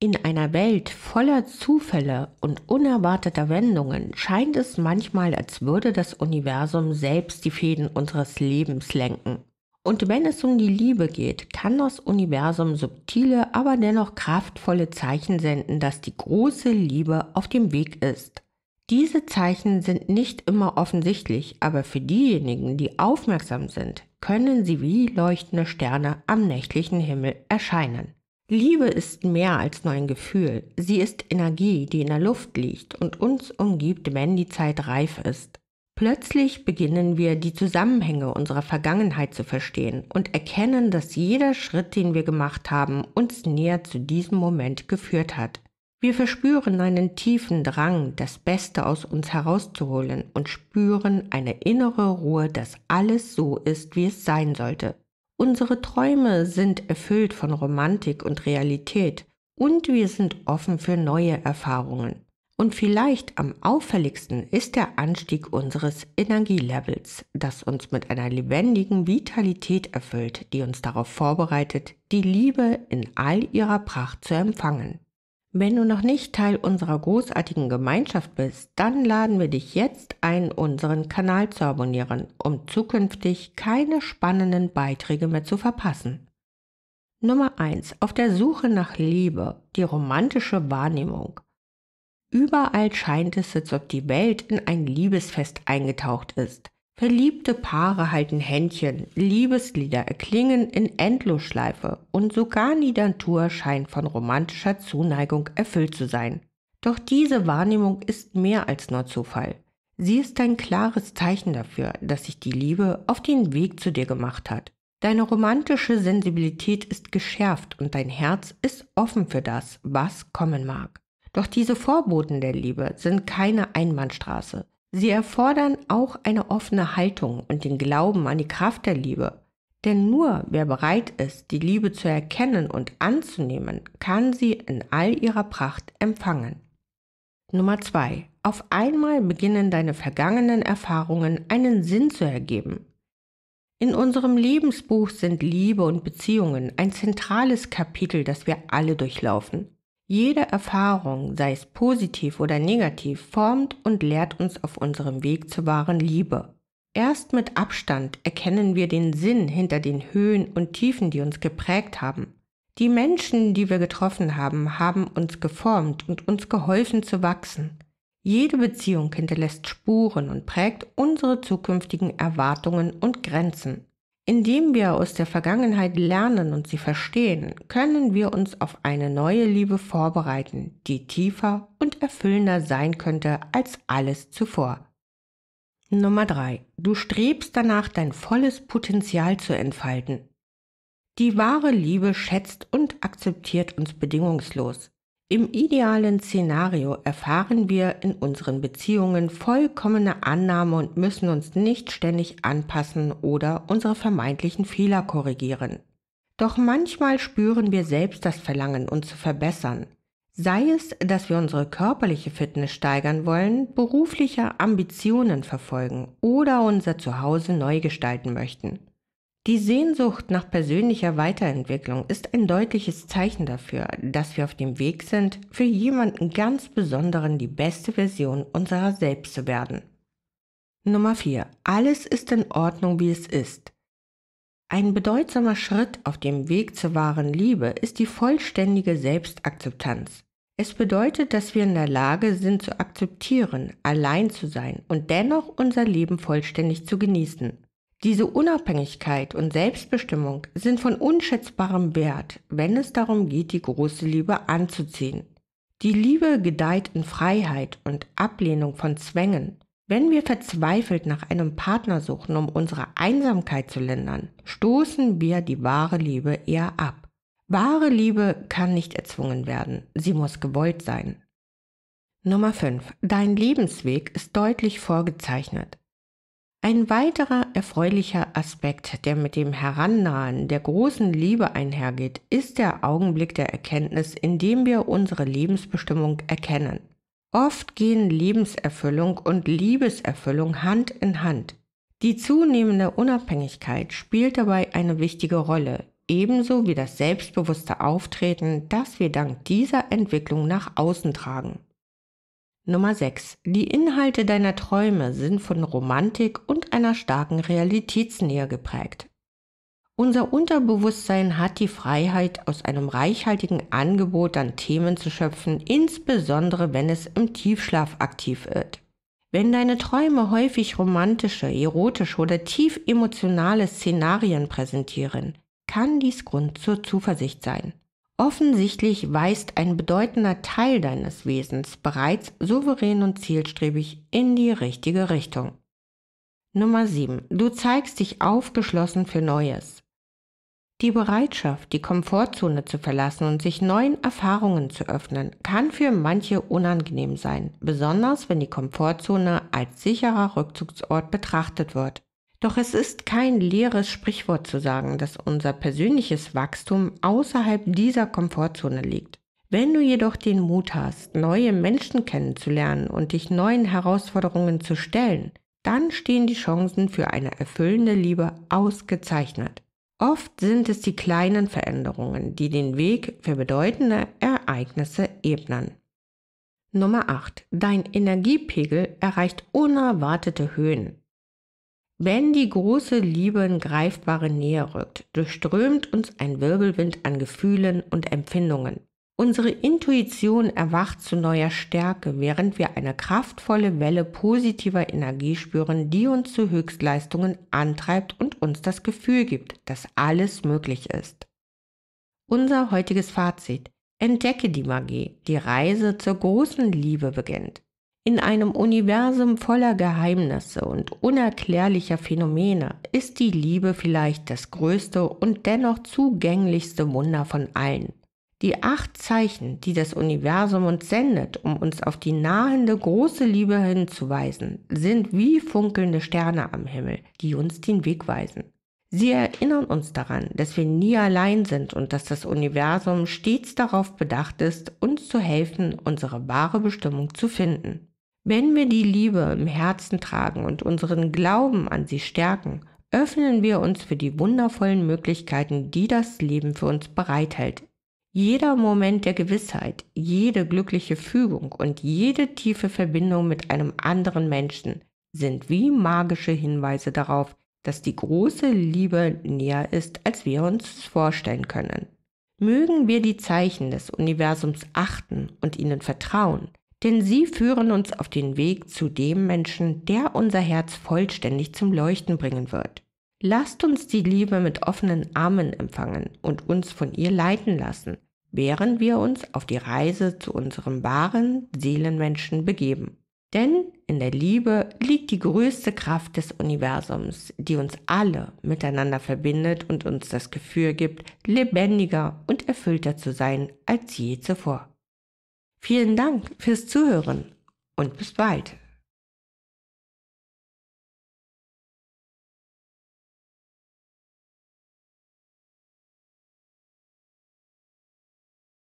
In einer Welt voller Zufälle und unerwarteter Wendungen scheint es manchmal, als würde das Universum selbst die Fäden unseres Lebens lenken. Und wenn es um die Liebe geht, kann das Universum subtile, aber dennoch kraftvolle Zeichen senden, dass die große Liebe auf dem Weg ist. Diese Zeichen sind nicht immer offensichtlich, aber für diejenigen, die aufmerksam sind, können sie wie leuchtende Sterne am nächtlichen Himmel erscheinen. Liebe ist mehr als nur ein Gefühl. Sie ist Energie, die in der Luft liegt und uns umgibt, wenn die Zeit reif ist. Plötzlich beginnen wir die Zusammenhänge unserer Vergangenheit zu verstehen und erkennen, dass jeder Schritt, den wir gemacht haben, uns näher zu diesem Moment geführt hat. Wir verspüren einen tiefen Drang, das Beste aus uns herauszuholen und spüren eine innere Ruhe, dass alles so ist, wie es sein sollte. Unsere Träume sind erfüllt von Romantik und Realität und wir sind offen für neue Erfahrungen. Und vielleicht am auffälligsten ist der Anstieg unseres Energielevels, das uns mit einer lebendigen Vitalität erfüllt, die uns darauf vorbereitet, die Liebe in all ihrer Pracht zu empfangen. Wenn du noch nicht Teil unserer großartigen Gemeinschaft bist, dann laden wir dich jetzt ein, unseren Kanal zu abonnieren, um zukünftig keine spannenden Beiträge mehr zu verpassen. Nummer 1. Auf der Suche nach Liebe, die romantische Wahrnehmung. Überall scheint es, als ob die Welt in ein Liebesfest eingetaucht ist. Verliebte Paare halten Händchen, Liebeslieder erklingen in Endlosschleife und sogar Niedertur scheint von romantischer Zuneigung erfüllt zu sein. Doch diese Wahrnehmung ist mehr als nur Zufall. Sie ist ein klares Zeichen dafür, dass sich die Liebe auf den Weg zu dir gemacht hat. Deine romantische Sensibilität ist geschärft und dein Herz ist offen für das, was kommen mag. Doch diese Vorboten der Liebe sind keine Einbahnstraße. Sie erfordern auch eine offene Haltung und den Glauben an die Kraft der Liebe. Denn nur wer bereit ist, die Liebe zu erkennen und anzunehmen, kann sie in all ihrer Pracht empfangen. Nummer 2. Auf einmal beginnen deine vergangenen Erfahrungen einen Sinn zu ergeben. In unserem Lebensbuch sind Liebe und Beziehungen ein zentrales Kapitel, das wir alle durchlaufen. Jede Erfahrung, sei es positiv oder negativ, formt und lehrt uns auf unserem Weg zur wahren Liebe. Erst mit Abstand erkennen wir den Sinn hinter den Höhen und Tiefen, die uns geprägt haben. Die Menschen, die wir getroffen haben, haben uns geformt und uns geholfen zu wachsen. Jede Beziehung hinterlässt Spuren und prägt unsere zukünftigen Erwartungen und Grenzen. Indem wir aus der Vergangenheit lernen und sie verstehen, können wir uns auf eine neue Liebe vorbereiten, die tiefer und erfüllender sein könnte als alles zuvor. Nummer 3. Du strebst danach, dein volles Potenzial zu entfalten. Die wahre Liebe schätzt und akzeptiert uns bedingungslos. Im idealen Szenario erfahren wir in unseren Beziehungen vollkommene Annahme und müssen uns nicht ständig anpassen oder unsere vermeintlichen Fehler korrigieren. Doch manchmal spüren wir selbst das Verlangen, uns zu verbessern. Sei es, dass wir unsere körperliche Fitness steigern wollen, berufliche Ambitionen verfolgen oder unser Zuhause neu gestalten möchten. Die Sehnsucht nach persönlicher Weiterentwicklung ist ein deutliches Zeichen dafür, dass wir auf dem Weg sind, für jemanden ganz Besonderen die beste Version unserer selbst zu werden. Nummer 4. Alles ist in Ordnung, wie es ist. Ein bedeutsamer Schritt auf dem Weg zur wahren Liebe ist die vollständige Selbstakzeptanz. Es bedeutet, dass wir in der Lage sind zu akzeptieren, allein zu sein und dennoch unser Leben vollständig zu genießen. Diese Unabhängigkeit und Selbstbestimmung sind von unschätzbarem Wert, wenn es darum geht, die große Liebe anzuziehen. Die Liebe gedeiht in Freiheit und Ablehnung von Zwängen. Wenn wir verzweifelt nach einem Partner suchen, um unsere Einsamkeit zu lindern, stoßen wir die wahre Liebe eher ab. Wahre Liebe kann nicht erzwungen werden, sie muss gewollt sein. Nummer 5. Dein Lebensweg ist deutlich vorgezeichnet. Ein weiterer erfreulicher Aspekt, der mit dem Herannahen der großen Liebe einhergeht, ist der Augenblick der Erkenntnis, in dem wir unsere Lebensbestimmung erkennen. Oft gehen Lebenserfüllung und Liebeserfüllung Hand in Hand. Die zunehmende Unabhängigkeit spielt dabei eine wichtige Rolle, ebenso wie das selbstbewusste Auftreten, das wir dank dieser Entwicklung nach außen tragen. Nummer 6. Die Inhalte deiner Träume sind von Romantik und einer starken Realitätsnähe geprägt. Unser Unterbewusstsein hat die Freiheit, aus einem reichhaltigen Angebot an Themen zu schöpfen, insbesondere wenn es im Tiefschlaf aktiv wird. Wenn deine Träume häufig romantische, erotische oder tief emotionale Szenarien präsentieren, kann dies Grund zur Zuversicht sein. Offensichtlich weist ein bedeutender Teil deines Wesens bereits souverän und zielstrebig in die richtige Richtung. Nummer 7. Du zeigst dich aufgeschlossen für Neues. Die Bereitschaft, die Komfortzone zu verlassen und sich neuen Erfahrungen zu öffnen, kann für manche unangenehm sein, besonders wenn die Komfortzone als sicherer Rückzugsort betrachtet wird. Doch es ist kein leeres Sprichwort zu sagen, dass unser persönliches Wachstum außerhalb dieser Komfortzone liegt. Wenn du jedoch den Mut hast, neue Menschen kennenzulernen und dich neuen Herausforderungen zu stellen, dann stehen die Chancen für eine erfüllende Liebe ausgezeichnet. Oft sind es die kleinen Veränderungen, die den Weg für bedeutende Ereignisse ebnen. Nummer 8. Dein Energiepegel erreicht unerwartete Höhen. Wenn die große Liebe in greifbare Nähe rückt, durchströmt uns ein Wirbelwind an Gefühlen und Empfindungen. Unsere Intuition erwacht zu neuer Stärke, während wir eine kraftvolle Welle positiver Energie spüren, die uns zu Höchstleistungen antreibt und uns das Gefühl gibt, dass alles möglich ist. Unser heutiges Fazit. Entdecke die Magie, die Reise zur großen Liebe beginnt. In einem Universum voller Geheimnisse und unerklärlicher Phänomene ist die Liebe vielleicht das größte und dennoch zugänglichste Wunder von allen. Die acht Zeichen, die das Universum uns sendet, um uns auf die nahende große Liebe hinzuweisen, sind wie funkelnde Sterne am Himmel, die uns den Weg weisen. Sie erinnern uns daran, dass wir nie allein sind und dass das Universum stets darauf bedacht ist, uns zu helfen, unsere wahre Bestimmung zu finden. Wenn wir die Liebe im Herzen tragen und unseren Glauben an sie stärken, öffnen wir uns für die wundervollen Möglichkeiten, die das Leben für uns bereithält. Jeder Moment der Gewissheit, jede glückliche Fügung und jede tiefe Verbindung mit einem anderen Menschen sind wie magische Hinweise darauf, dass die große Liebe näher ist, als wir uns vorstellen können. Mögen wir die Zeichen des Universums achten und ihnen vertrauen, denn sie führen uns auf den Weg zu dem Menschen, der unser Herz vollständig zum Leuchten bringen wird. Lasst uns die Liebe mit offenen Armen empfangen und uns von ihr leiten lassen, während wir uns auf die Reise zu unserem wahren Seelenmenschen begeben. Denn in der Liebe liegt die größte Kraft des Universums, die uns alle miteinander verbindet und uns das Gefühl gibt, lebendiger und erfüllter zu sein als je zuvor. Vielen Dank fürs Zuhören und bis bald.